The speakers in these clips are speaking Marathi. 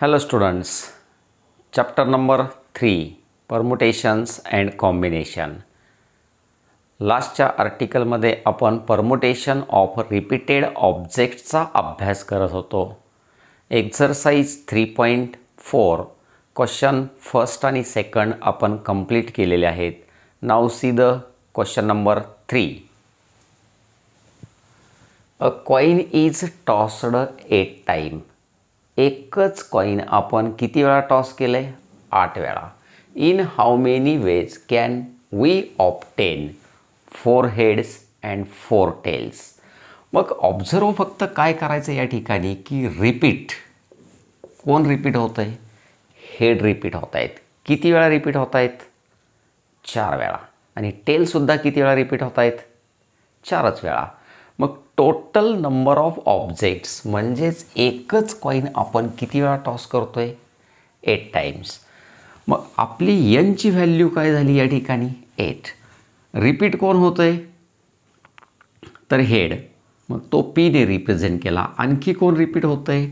Hello students chapter number three and and combination लास्टच्या आर्टिकलमध्ये आपण परमुटेशन ऑफ रिपीटेड ऑब्जेक्टचा अभ्यास करत होतो exercise three point four question first आणि सेकंड आपण कंप्लीट केलेले आहेत now see the question number three a coin is tossed eight time एकच कॉईन आपण किती वेळा टॉस केलं आहे आठ वेळा in how many ways can we obtain four heads and four tails मग ऑब्झर्व फक्त काय करायचं या ठिकाणी की रिपीट कोण रिपीट होतं आहे हेड रिपीट होत आहेत किती वेळा रिपीट होत आहेत चार वेळा आणि टेलसुद्धा किती वेळा रिपीट होत आहेत चारच वेळा टोटल नंबर ऑफ ऑब्जेक्ट्स म्हणजेच एकच कॉईन आपण किती वेळा टॉस करतो आहे एट टाइम्स मग आपली यनची व्हॅल्यू काय झाली या ठिकाणी एट रिपीट कोण होतं आहे तर हेड मग तो पीने रिप्रेझेंट केला आणखी कोण रिपीट होतं आहे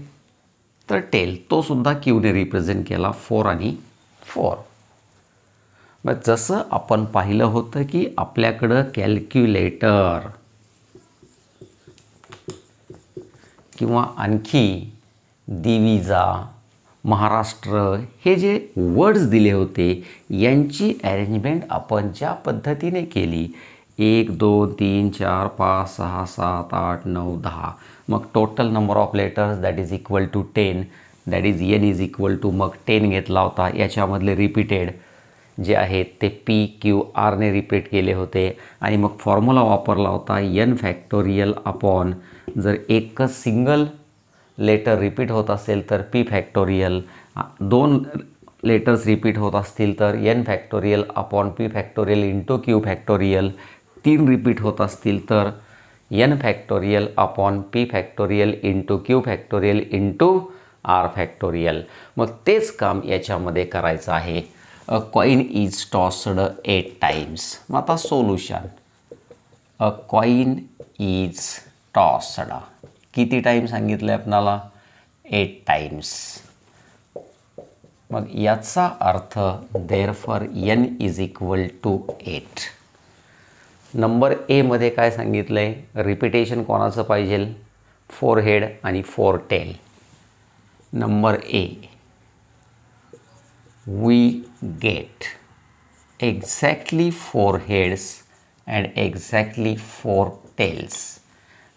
तर टेल तो सुद्धा क्यूने रिप्रेझेंट केला फोर आणि फोर मग जसं आपण पाहिलं होतं की आपल्याकडं कॅल्क्युलेटर किंवा आणखी दिविजा महाराष्ट्र हे जे वर्ड्स दिले होते यांची अरेंजमेंट आपण ज्या पद्धतीने केली एक दोन तीन चार पाच सहा सात आठ नऊ दहा मग total number of letters that is equal to ten that is N is equal to मग टेन घेतला होता याच्यामधले रिपीटेड जे आहेत ते पी क्यू आरने रिपीट केले होते आणि मग फॉर्म्युला वापरला होता यन फॅक्टोरियल अपॉन जर एकच सिंगल लेटर रिपीट होत असेल तर पी फॅक्टोरियल दोन लेटर्स रिपीट होत असतील तर N factorial upon P factorial into Q factorial तीन रिपीट होत असतील तर N factorial upon P factorial into Q factorial into R factorial मग तेच काम याच्यामध्ये करायचं आहे a coin is tossed eight times मग आता solution a coin is tossed किती टाईम सांगितलं आहे आपणाला एट टाईम्स मग याचा अर्थ therefore N is equal to eight number एमध्ये काय सांगितलं आहे रिपिटेशन कोणाचं पाहिजे फोर हेड आणि four tail number a we get exactly four heads and exactly four tails.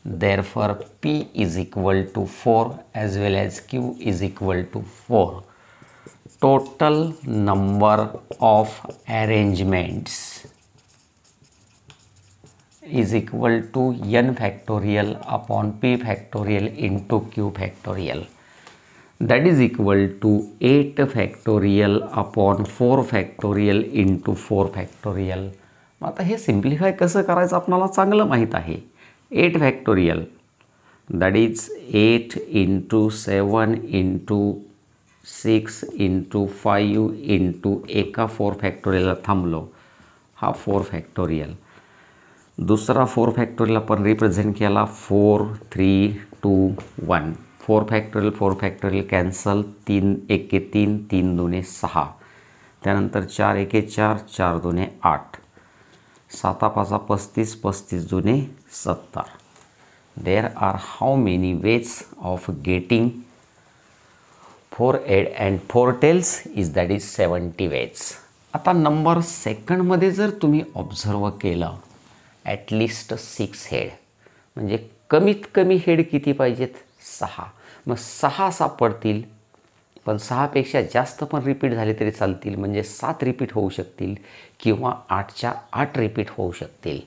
Therefore, P is equal to 4 as well as Q is equal to 4. Total number of arrangements is equal to n factorial upon p factorial into q factorial. that is equal to eight factorial upon four factorial into four factorial मग आता हे सिम्प्लिफाय कसं करायचं आपणाला चांगलं माहीत आहे eight factorial that is eight into seven into six into five into एका फोर फॅक्टोरियलला थांबलो हा फोर फॅक्टोरियल दुसरा फोर फॅक्टोरियल आपण रिप्रेझेंट केला four three two one four factorial four factorial cancel तीन एके तीन तीन दोने सहा त्यानंतर चार एके चार चार दोने आठ साता पाचा पस्तीस पस्तीस जुने सत्तर there are how many ways of getting four head and four tails is that is seventy ways आता नंबर सेकंडमध्ये जर तुम्ही ऑब्झर्व केलं ॲटलिस्ट सिक्स हेड म्हणजे कमीत कमी हेड किती पाहिजेत सहा मग सहा सापडतील पण सहापेक्षा जास्त पण रिपीट झाले तरी चालतील म्हणजे सात रिपीट होऊ शकतील किंवा आठच्या आठ रिपीट होऊ शकतील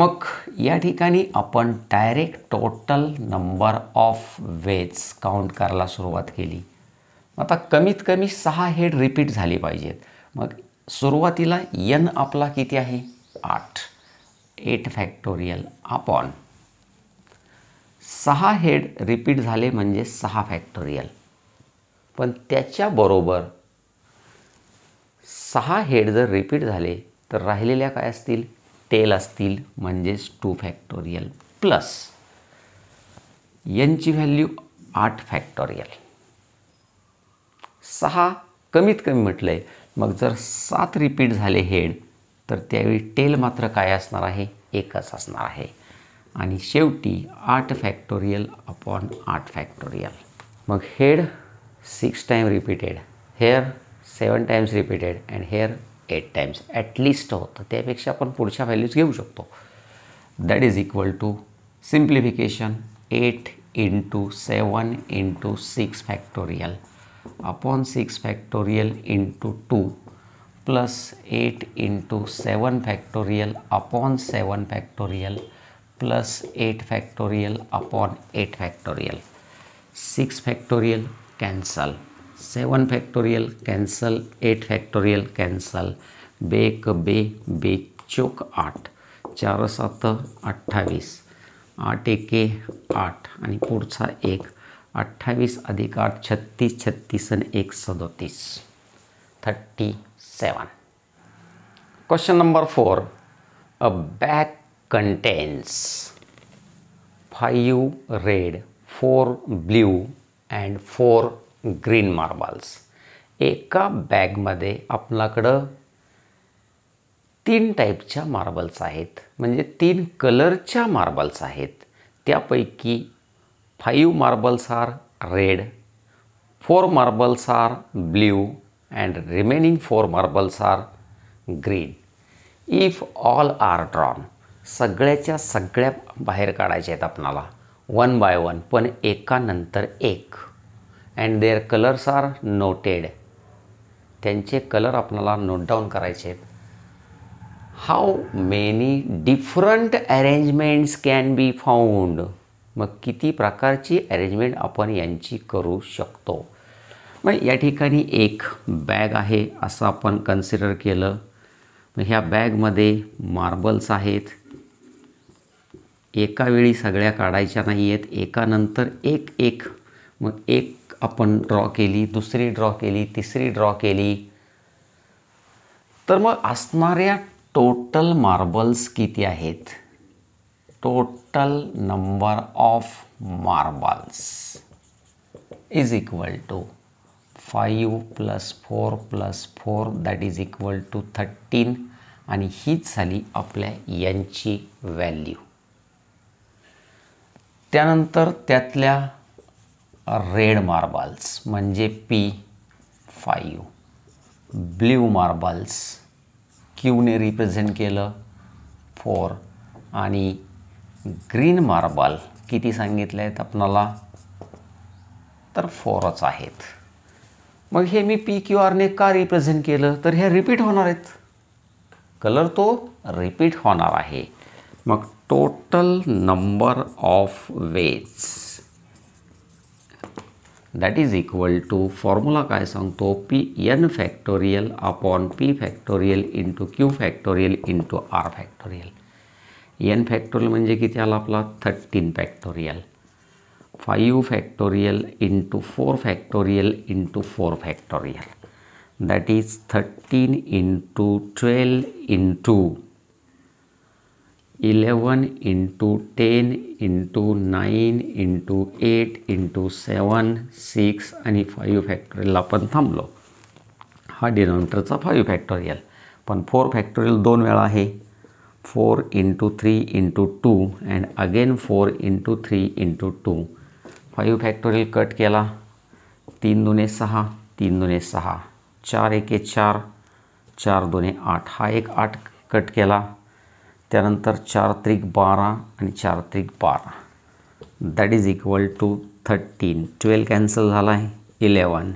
मग या ठिकाणी आपण direct total number of ways count करायला सुरुवात केली मग आता कमीत कमी सहा हेड रिपीट झाली पाहिजेत मग सुरुवातीला यन आपला किती आहे आठ एट फॅक्टोरियल अपॉन सहा हेड रिपीट झाले म्हणजे सहा फॅक्टोरियल पण त्याच्याबरोबर सहा हेड जर रिपीट झाले तर राहिलेल्या काय असतील टेल असतील म्हणजेच टू फॅक्टोरियल प्लस यांची व्हॅल्यू आठ फॅक्टोरियल सहा कमीत कमी म्हटलं आहे मग जर सात रिपीट झाले हेड तर त्यावेळी टेल मात्र काय असणार आहे एकच असणार आहे आणि शेवटी आठ फॅक्टोरियल अपॉन आठ फॅक्टोरियल मग head six time repeated here seven times repeated and here eight times at least होतं त्यापेक्षा आपण पुढच्या व्हॅल्यूज घेऊ शकतो that is equal to simplification eight into seven into six factorial upon six factorial into two plus eight into seven factorial upon seven factorial plus eight factorial upon eight factorial. Six factorial cancel. Seven factorial cancel. Eight factorial cancel. बेक बे बे चोक आठ चार सात अठ्ठावीस आठ एके आठ आणि पुढचा एक अठ्ठावीस अधिक आठ छत्तीस छत्तीस आणि एक सदोतीस thirty seven question number four a bag contains five red, four blue and four green marbles एका बॅगमध्ये आपल्याकडं तीन टाईपच्या मार्बल्स आहेत म्हणजे तीन कलरच्या मार्बल्स आहेत त्यापैकी five marbles are red four marbles are blue and remaining four marbles are green if all are drawn सगळ्याच्या सगळ्या बाहेर काढायच्या आहेत आपणाला वन बाय वन पण एकानंतर एक and their colours are noted त्यांचे कलर आपणाला नोट डाऊन करायचे आहेत how many different arrangements can be found मग किती प्रकारची अरेंजमेंट आपण यांची करू शकतो मग या ठिकाणी एक बॅग आहे असं आपण कन्सिडर केलं मग ह्या बॅगमध्ये मार्बल्स आहेत एका वेळी सगळ्या काढायच्या नाही आहेत एकानंतर एक एक मग एक आपण ड्रॉ केली दुसरी ड्रॉ केली तिसरी ड्रॉ केली तर मग असणाऱ्या टोटल मार्बल्स किती आहेत total number of marbles is equal to five plus four plus four that is equal to thirteen आणि हीच झाली आपल्या यांची व्हॅल्यू त्यानंतर त्यातल्या रेड मार्बल्स म्हणजे पी फाईव्ह ब्ल्यू मार्बल्स क्यूने रिप्रेझेंट केलं फोर आणि ग्रीन मार्बल किती सांगितले आहेत आपणाला तर फोरच आहेत मग हे मी पी क्यू आरने का रिप्रेझेंट केलं तर हे रिपीट होणार आहेत कलर तो रिपीट होणार आहे मग total number of ways that is equal to formula काय सांगतो P N factorial upon P factorial into Q factorial into R factorial N factorial म्हणजे किती आला आपला thirteen factorial five factorial into four factorial into four factorial that is thirteen into twelve into eleven into ten into nine into eight into seven six आणि फाईव्ह फॅक्टोरियलला आपण थांबलो हा डिनॉमिटरचा फाईव्ह फॅक्टोरियल पण फोर फॅक्टोरियल दोन वेळा आहे four into three into two and again four into three into two five factorial cut केला तीन दुने सहा तीन दुने सहा चार एके चार चार दोने आठ हा एक आठ कट केला त्यानंतर चार त्रिक बारा आणि चार त्रिक बारा that is equal to thirteen twelve cancel झाला आहे eleven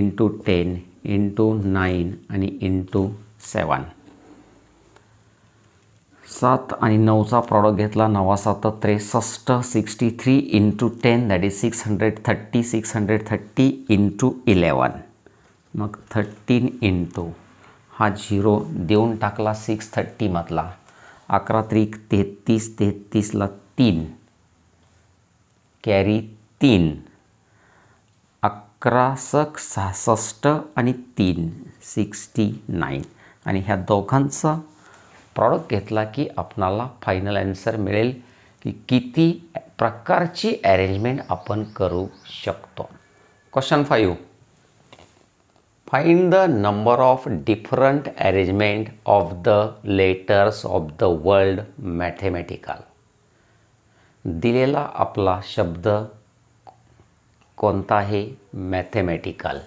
into ten into nine आणि इंटू सेवन सात आणि नऊचा प्रॉडक्ट घेतला नवा सात त्रेसष्ट sixty three into ten that is six hundred thirty six hundred thirty into eleven मग थर्टीन इंटू हा झिरो देऊन टाकला सिक्स थर्टीमधला अकरा त्रिक तेहतीस तेहत्तीसला तीन कॅरी तीन अकरा सक सहासष्ट आणि तीन सिक्स्टी नाईन आणि ह्या दोघांचा प्रॉडक्ट घेतला की आपणाला फायनल ॲन्सर मिळेल की किती प्रकारची अरेंजमेंट आपण करू शकतो question five Find the number of different arrangement of the letters of the world mathematical दिलेला आपला शब्द कोणता आहे मॅथेमॅटिकल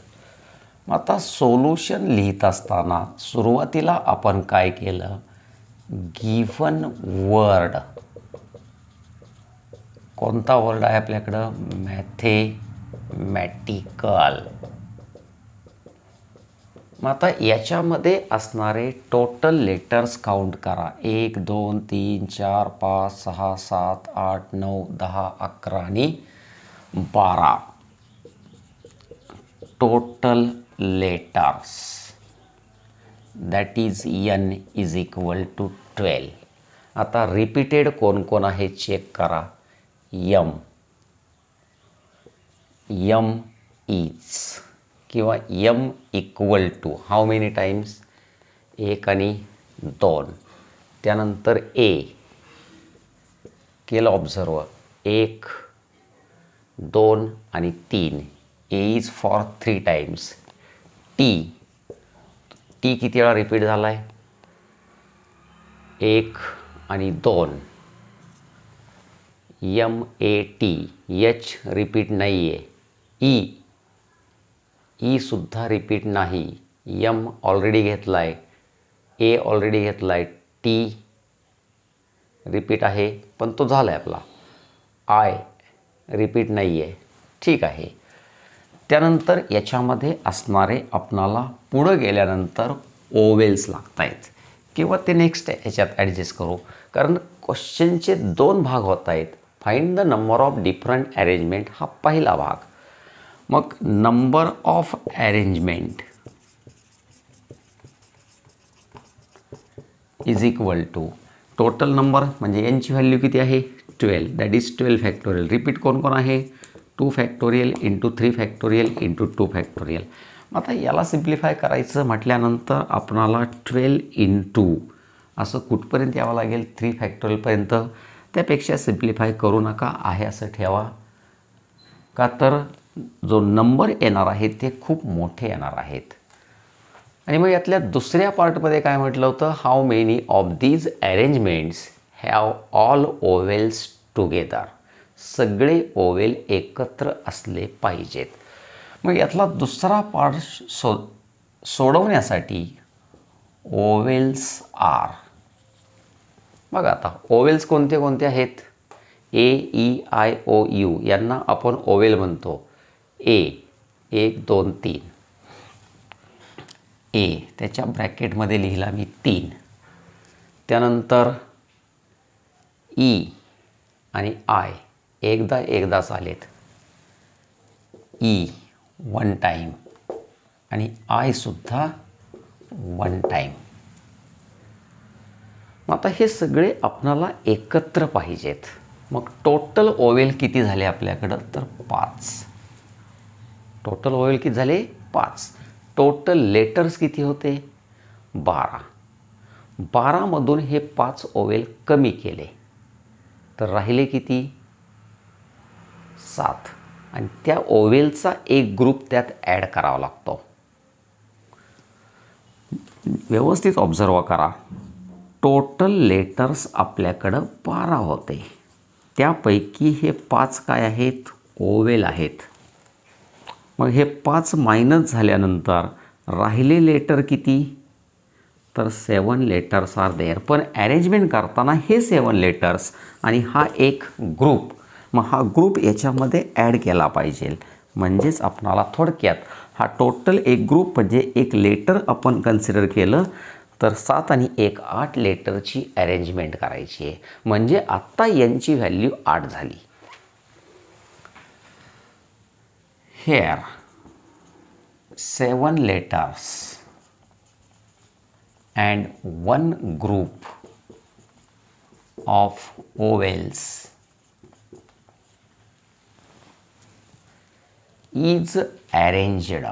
आता सोल्युशन लिहित असताना सुरुवातीला आपण काय केलं गिवन वर्ड कोणता वर्ड आहे आपल्याकडं मॅथेमॅटिकल मग आता याच्यामध्ये असणारे टोटल लेटर्स काउंट करा एक दोन तीन चार पाच सहा सात आठ नऊ दहा अकरा आणि बारा total letters that is N is equal to twelve आता रिपीटेड कोण कोण आहे चेक करा यम यम इज किंवा M equal to how many times एक आणि दोन त्यानंतर ए केलं ऑब्झर्व एक दोन आणि तीन A is for three times T T किती वेळा रिपीट झाला आहे एक आणि दोन M A T H repeat नाही आहे ई ईसुद्धा रिपीट नाही यम ऑलरेडी घेतला आहे ए ऑलरेडी घेतला आहे टी रिपीट आहे पण तो झाला आहे आपला आय रिपीट नाही आहे ठीक आहे त्यानंतर याच्यामध्ये असणारे आपणाला पुढं गेल्यानंतर ओवेल्स लागत आहेत किंवा ते नेक्स्ट याच्यात ॲडजस्ट करू कारण क्वेश्चनचे दोन भाग होत आहेत find the number of different arrangement हा पहिला भाग मग number of arrangement is equal to total number म्हणजे यांची व्हॅल्यू किती आहे twelve that is twelve factorial repeat कोण कोण आहे two factorial into three factorial into two factorial आता याला सिम्प्लिफाय करायचं म्हटल्यानंतर आपणाला ट्वेल्व इंटू असं कुठपर्यंत यावं लागेल थ्री फॅक्टोरियलपर्यंत त्यापेक्षा सिम्प्लिफाय करू नका आहे असं ठेवा का तर जो नंबर येणार आहेत ते खूप मोठे येणार आहेत आणि मग यातल्या दुसऱ्या पार्टमध्ये काय म्हटलं होतं how many of these arrangements have all vowels together सगळे ओवेल एकत्र असले पाहिजेत मग यातला दुसरा पार्ट सो सोडवण्यासाठी ओवेल्स आर बघा आता ओवेल्स कोणते कोणते आहेत A E I O U यांना आपण ओवेल म्हणतो ए एक दोन तीन ए त्याच्या ब्रॅकेटमध्ये लिहिला मी तीन त्यानंतर ई आणि आय एकदा एकदाच आलेत ई वन टाईम आणि आयसुद्धा वन टाईम आता हे सगळे आपणाला एकत्र पाहिजेत मग टोटल ओवेल किती झाले आपल्याकडं तर पाच टोटल ऑइल किती झाले पाच टोटल लेटर्स किती होते बारा बारामधून हे पाच ओवेल कमी केले तर राहिले किती सात आणि त्या ओवेलचा एक ग्रुप त्यात ॲड करावा लागतो व्यवस्थित ऑब्झर्व करा टोटल लेटर्स आपल्याकडं बारा होते त्यापैकी हे पाच काय आहेत ओवेल आहेत मग हे पाच मायनस झाल्यानंतर राहिले लेटर किती तर सेवन लेटर्स आर देअर पण ॲरेंजमेंट करताना हे सेवन लेटर्स आणि हा एक ग्रुप मग हा ग्रुप याच्यामध्ये ॲड केला पाहिजे म्हणजेच आपणाला थोडक्यात हा टोटल एक ग्रुप म्हणजे एक लेटर आपण कन्सिडर केलं तर सात आणि एक आठ लेटरची अरेंजमेंट करायची आहे म्हणजे आत्ता यांची व्हॅल्यू आठ झाली here seven letters and one group of vowels is arranged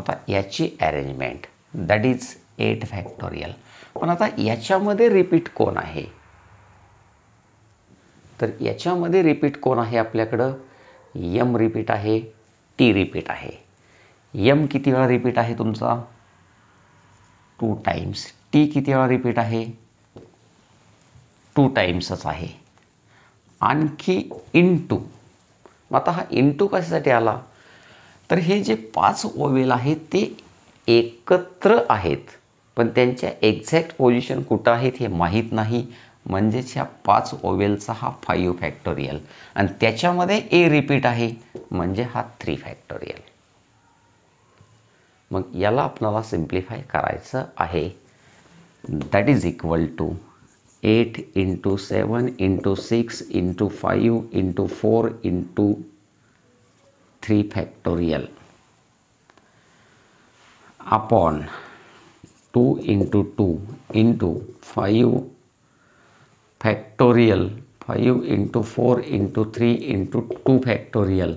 आता याची arrangement that is eight factorial पण आता याच्यामध्ये रिपीट कोण आहे तर याच्यामध्ये रिपीट कोण आहे आपल्याकडं यम रिपीट आहे टी रिपीट आहे यम किती वेळा रिपीट आहे तुमचा टू टाइम्स टी किती वेळा रिपीट आहे टू टाइम्सच आहे आणखी इंटू आता हा टू कशासाठी आला तर हे जे पाच ओवेल आहेत ते एकत्र आहेत पण त्यांच्या एक्झॅक्ट पोझिशन कुठं आहेत हे माहीत नाही म्हणजेच ह्या पाच ओवेलचा हा फाईव्ह फॅक्टोरियल आणि त्याच्यामध्ये ए रिपीट आहे म्हणजे हा थ्री फॅक्टोरियल मग याला आपल्याला सिम्प्लिफाय करायचं आहे that is equal to eight into seven into six into five into four into three factorial upon two into two into five factorial five into four into three into two factorial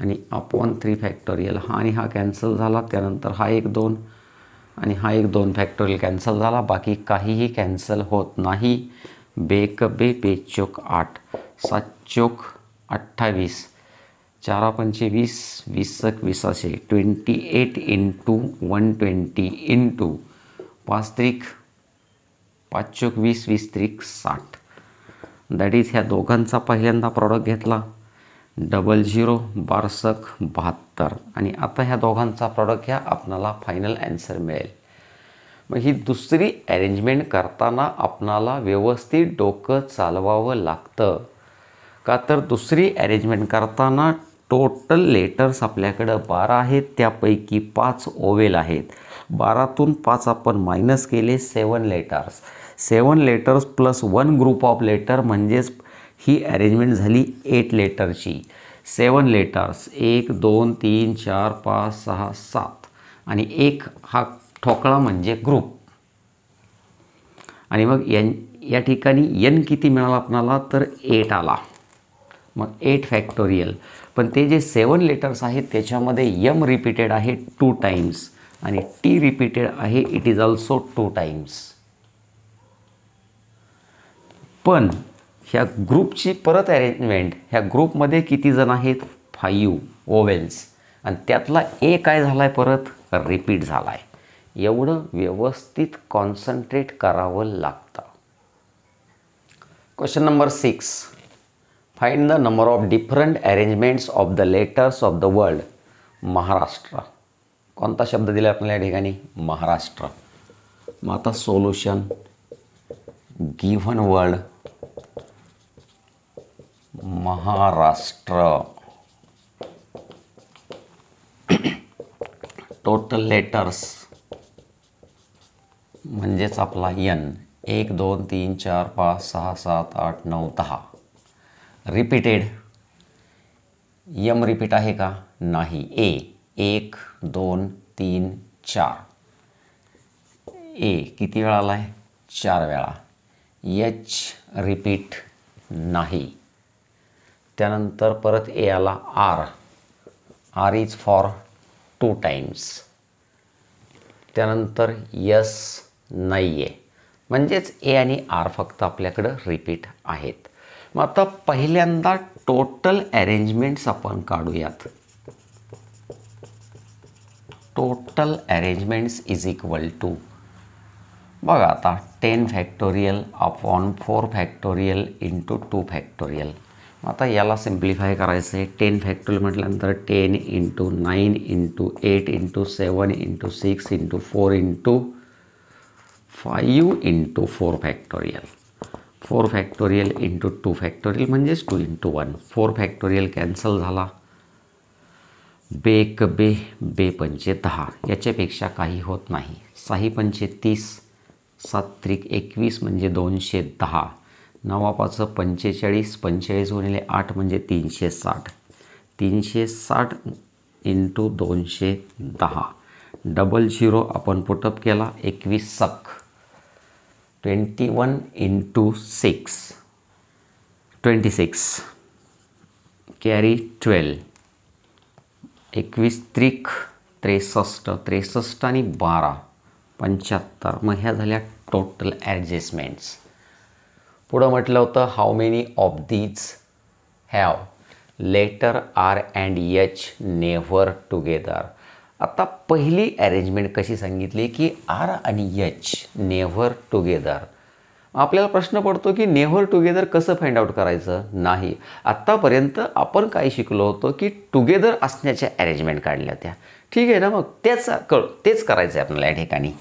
आणि अपॉन थ्री फॅक्टोरियल हा आणि हा कॅन्सल झाला त्यानंतर हा एक दोन आणि हा एक दोन फॅक्टोरियल कॅन्सल झाला बाकी काहीही कॅन्सल होत नाही बेक बे बेचोक आठ सात चोक अठ्ठावीस चारा पंचे वीस एक वीसाशे twenty eight into one twenty into पाच त्रिक पाच चोक वीस वीस त्रिक साठ दॅट इज ह्या दोघांचा पहिल्यांदा प्रॉडक्ट घेतला डबल झिरो बारसक बहात्तर आणि आता ह्या दोघांचा प्रॉडक्ट ह्या आपणाला फायनल ॲन्सर मिळेल मग ही दुसरी अरेंजमेंट करताना आपणाला व्यवस्थित डोकं चालवावं लागतं का तर दुसरी अरेंजमेंट करताना टोटल लेटर्स आपल्याकडं बारा आहेत त्यापैकी पाच ओवेल आहेत बारातून पाच आपण मायनस केले seven letters seven letters plus one group of letter म्हणजेच ही अरेंजमेंट झाली एट लेटरची सेवन लेटर्स एक दोन तीन चार पाच सहा सात आणि एक हा ठोकळा म्हणजे ग्रुप आणि मग एन या ठिकाणी यन किती मिळाला आपणाला तर एट आला मग एट फॅक्टोरियल पण ते जे सेवन लेटर्स आहेत त्याच्यामध्ये यम रिपीटेड आहे टू टाईम्स आणि टी रिपीटेड आहे it is also two times पण ह्या ग्रुपची परत अरेंजमेंट ह्या ग्रुपमध्ये किती जण आहेत फाईव्ह ओवेल्स आणि त्यातला ए काय झाला आहे परत रिपीट झाला आहे एवढं व्यवस्थित कॉन्सन्ट्रेट करावं लागतं question number six find the number of different arrangements of the letters of the world Maharashtra कोणता शब्द दिला आपल्याला या ठिकाणी महाराष्ट्र मग आता solution given world Maharashtra total letters म्हणजेच आपला यन एक दोन तीन चार पाच सहा सात आठ नऊ दहा रिपीटेड यम रिपीट आहे का नाही ए एक दोन तीन चार ए किती वेळा आला आहे चार वेळा यच रिपीट नाही त्यानंतर परत ए आला R R is for two times त्यानंतर यस नाही आहे म्हणजेच ए आणि आर फक्त आपल्याकडं रिपीट आहेत मग आता पहिल्यांदा टोटल अरेंजमेंट्स आपण काढूयात total arrangements is equal to बघा आता ten factorial upon four factorial into two factorial आता याला सिम्प्लिफाय करायचं आहे टेन फॅक्टरी म्हटल्यानंतर ten into nine into eight into seven into six into four into five into four factorial four factorial into two factorial म्हणजेच two into one four factorial cancel झाला बेक बे बे पंचे दहा याच्यापेक्षा काही होत नाही साही पंचे तीस सात एकवीस म्हणजे दोनशे दहा नवा पाच पंचेचाळीस पंचेचाळीस गुणिले आठ म्हणजे तीनशे साठ तीनशे साठ इंटू दोनशे दहा डबल झिरो आपण पुटअप केला एकवीस सख twenty one into six twenty six carry twelve एकवीस त्रिक त्रेसष्ट त्रेसष्ट आणि बारा पंच्याहत्तर मग ह्या झाल्या टोटल ॲडजस्टमेंट्स पुढं म्हटलं होतं how many of these have letter R and H never together आता पहिली अरेंजमेंट कशी सांगितली की आर आणि यच नेव्हर टुगेदर आपल्याला प्रश्न पडतो की नेव्हर टुगेदर कसं फाइंड आउट करायचं नाही आत्तापर्यंत आपण काय शिकलो होतो की टुगेदर असण्याच्या अरेंजमेंट काढल्या त्या ठीक आहे ना मग तेच कळ तेच करायचं आहे आपल्याला या ठिकाणी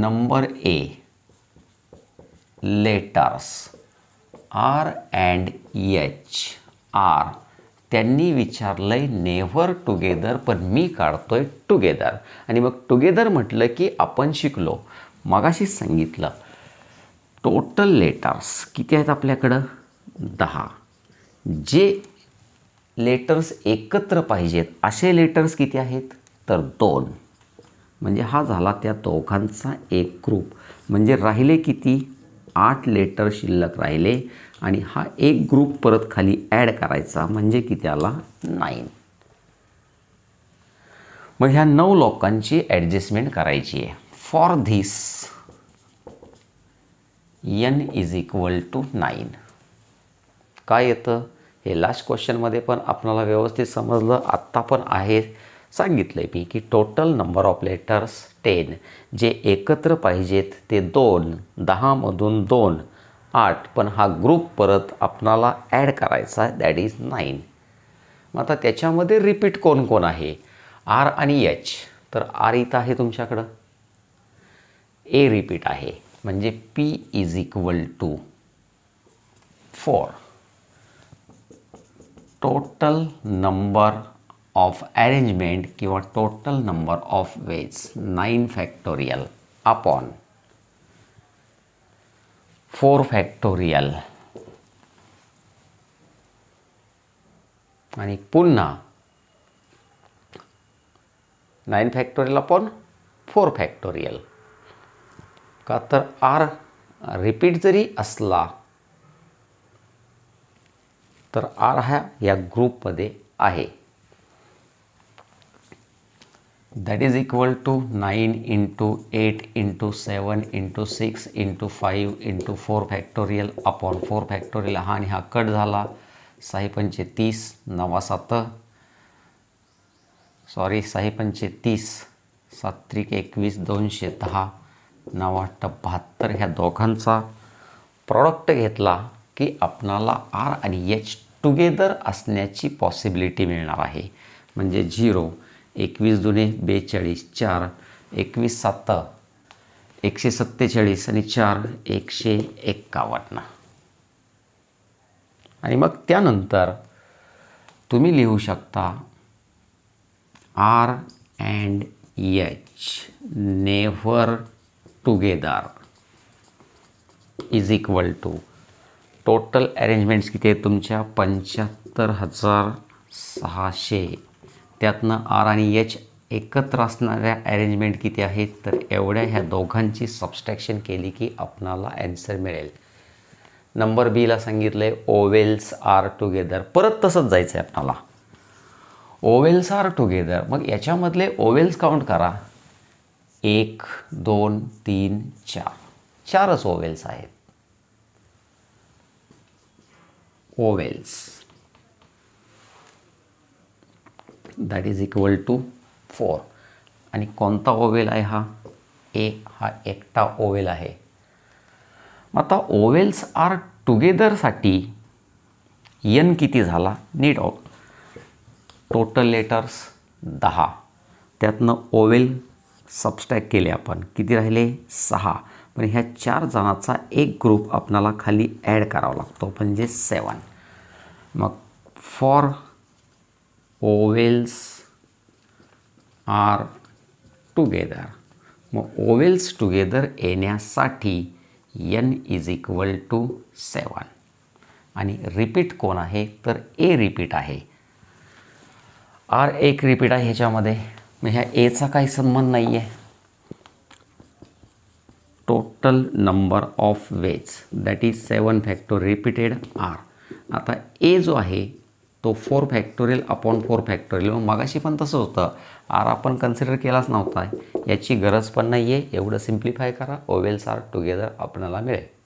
number a letters R and H are त्यांनी विचारलं आहे नेव्हर टुगेदर पण मी काढतो आहे टुगेदर आणि मग टुगेदर म्हटलं की आपण शिकलो मगाशीच सांगितलं टोटल लेटर्स किती आहेत आपल्याकडं दहा जे लेटर्स एकत्र पाहिजेत असे लेटर्स किती आहेत तर दोन म्हणजे हा झाला त्या दोघांचा एक ग्रुप म्हणजे राहिले किती आठ लेटर शिल्लक राहिले आणि हा एक ग्रुप परत खाली ॲड करायचा म्हणजे की त्याला नाईन मग ह्या नऊ लोकांची ॲडजस्टमेंट करायची आहे for this n is equal to nine काय येतं हे लास्ट क्वेश्चनमध्ये पण आपल्याला व्यवस्थित समजलं आत्ता पण आहे सांगितलं आहे मी की total number of letters ten जे एकत्र पाहिजेत ते दोन दहामधून दोन आठ पण हा ग्रुप परत आपणाला ॲड करायचा दॅट इज नाईन मग आता त्याच्यामध्ये रिपीट कोण कोण आहे आर आणि एच तर आर इथं आहे तुमच्याकडं ए रिपीट आहे म्हणजे P is equal to four total number of arrangement किंवा total number of ways nine factorial upon four factorial आणि पुन्हा nine factorial upon four factorial का तर आर रिपीट जरी असला तर आर हा या ग्रुपमध्ये आहे that is equal to nine into eight into seven into six into five into four factorial upon four factorial हा आणि हा कट झाला साही पंचे तीस नवा सात सॉरी साही पंचे तीस सात्रिक एकवीस दोनशे दहा नवा बहात्तर ह्या दोघांचा प्रॉडक्ट घेतला की आपणाला आर आणि एच टुगेदर असण्याची पॉसिबिलिटी मिळणार आहे म्हणजे झिरो एकवीस जुने बेचाळीस चार एकवीस सात एकशे सत्तेचाळीस आणि चार एकशे एक्कावन्न आणि मग त्यानंतर तुम्ही लिहू शकता R and H never together is equal to total arrangements किती आहेत तुमच्या पंच्याहत्तर हजार सहाशे त्यातनं आर आणि एच एकत्र असणाऱ्या अरेंजमेंट किती आहेत तर एवढ्या ह्या दोघांची सबस्ट्रॅक्शन केली की आपणाला ॲन्सर मिळेल नंबर बीला सांगितलं आहे ओवेल्स आर टुगेदर परत तसंच जायचं आहे आपणाला ओवेल्स आर टुगेदर मग याच्यामधले ओवेल्स काउंट करा एक दोन तीन चार चारच ओवेल्स आहेत vowels that is equal to four आणि कोणता ओवेल आहे हा ए हा एकटा ओवेल आहे मग आता ओवेल्स आर टुगेदरसाठी यन किती झाला नीट ऑ टोटल लेटर्स दहा त्यातनं ओवेल सबस्टॅक केले आपण किती राहिले सहा पण ह्या चार जणांचा एक ग्रुप आपणाला खाली ॲड करावा लागतो म्हणजे सेवन मग फॉर ओवेल्स आर टुगेदर मग ओवेल्स टुगेदर येण्यासाठी n is equal to seven आणि रिपीट कोण आहे तर ए रिपीट आहे आर एक रिपीट आहे ह्याच्यामध्ये मग ह्या एचा काही संबंध नाही आहे total number of ways that is seven factor repeated are आता ए जो आहे तो four factorial upon four factorial मग मागाशी पण तसंच होतं आर आपण कन्सिडर केलाच नव्हता याची गरज पण नाही आहे एवढं सिम्प्लिफाय करा ओवेल्स आर टुगेदर आपल्याला मिळेल